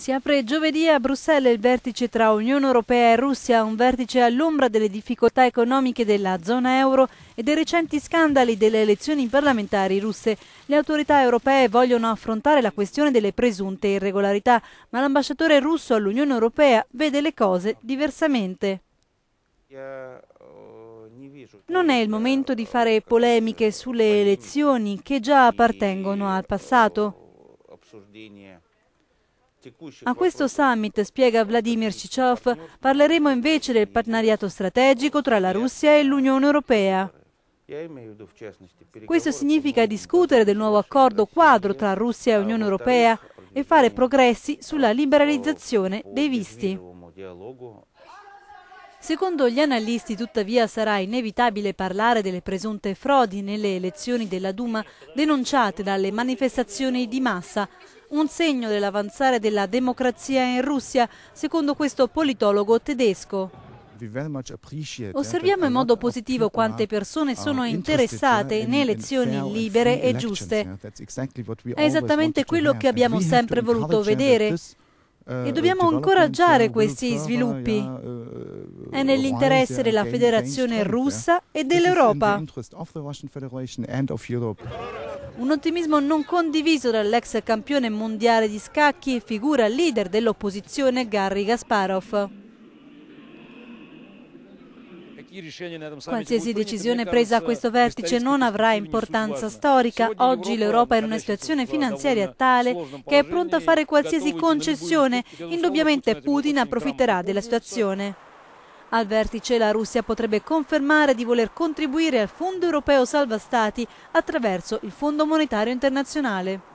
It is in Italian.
Si apre giovedì a Bruxelles il vertice tra Unione Europea e Russia, un vertice all'ombra delle difficoltà economiche della zona euro e dei recenti scandali delle elezioni parlamentari russe. Le autorità europee vogliono affrontare la questione delle presunte irregolarità, ma l'ambasciatore russo all'Unione Europea vede le cose diversamente. Non è il momento di fare polemiche sulle elezioni che già appartengono al passato. A questo summit, spiega Vladimir Cicciov, parleremo invece del partenariato strategico tra la Russia e l'Unione Europea. Questo significa discutere del nuovo accordo quadro tra Russia e Unione Europea e fare progressi sulla liberalizzazione dei visti. Secondo gli analisti, tuttavia, sarà inevitabile parlare delle presunte frodi nelle elezioni della Duma denunciate dalle manifestazioni di massa un segno dell'avanzare della democrazia in Russia, secondo questo politologo tedesco. Osserviamo in modo positivo quante persone ah, sono interessate eh, in elezioni libere e giuste. È esattamente quello che abbiamo sempre voluto vedere uh, e uh, dobbiamo incoraggiare uh, questi sviluppi. È nell'interesse della Federazione russa e dell'Europa. Un ottimismo non condiviso dall'ex campione mondiale di scacchi e figura leader dell'opposizione Garry Gasparov. Qualsiasi decisione presa a questo vertice non avrà importanza storica. Oggi l'Europa è in una situazione finanziaria tale che è pronta a fare qualsiasi concessione. Indubbiamente Putin approfitterà della situazione. Al vertice la Russia potrebbe confermare di voler contribuire al Fondo Europeo Salva Stati attraverso il Fondo Monetario Internazionale.